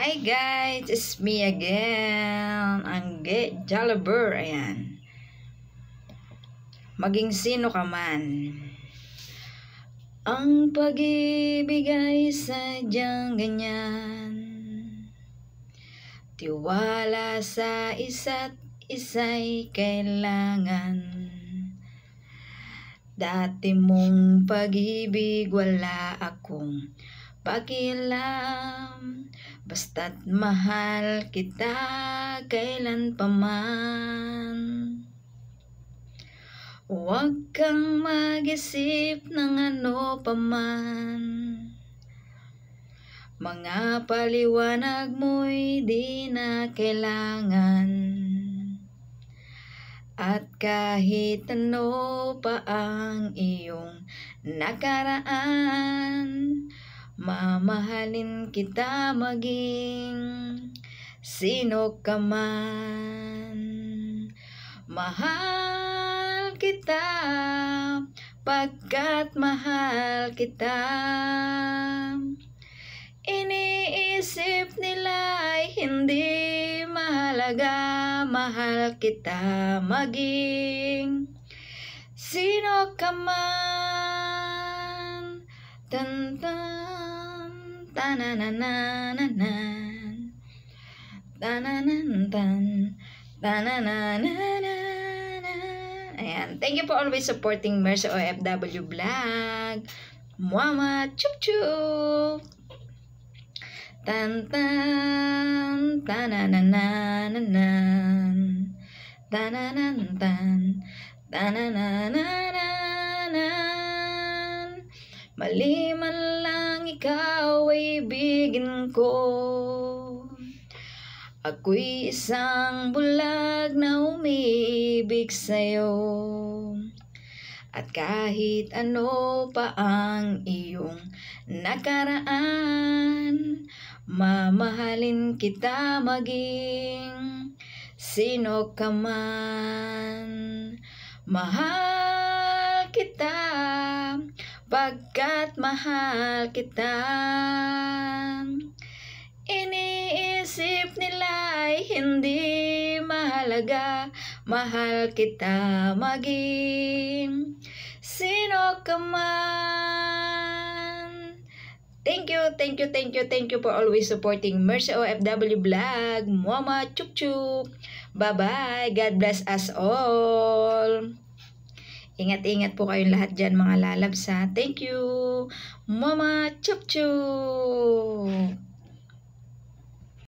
Hi guys, it's me again, ang Jalabur, ayan. Maging sino ka man. Ang pag-ibig ay sadyang ganyan. Tiwala sa isa't isa'y kailangan. Dati mong pag-ibig wala akong pakialam Basta't mahal kita kailan paman Huwag kang mag-isip ng ano paman Mga paliwanag mo'y di na kailangan at kahit ano pa ang iyong nakaraan Mamahalin kita maging sino ka man. Mahal kita pagkat mahal kita. Iniisip nila ay hindi mahalaga, mahal kita maging sino ka man. Tan na na na na na Tananananan. Tananantan. Tananananan. Ayan. Thank you for always supporting Mercy OFW Vlog. Mwama. Chup chup. Tan tan. Tananananan. Tananantan. Tananananan. Maliman lang ikaw pag-ibigin ko. Ako'y isang bulag na umibig sa'yo. At kahit ano pa ang iyong nakaraan, mamahalin kita maging sino ka man. Mahal Pagkat mahal kita Iniisip nila'y hindi mahalaga Mahal kita maging Sino ka man Thank you, thank you, thank you, thank you for always supporting Mercy OFW Vlog. Mama, chup chup. Bye-bye. God bless us all. Ingat-ingat po kayong lahat dyan mga lalabs ha. Thank you, Mama Chup Chup!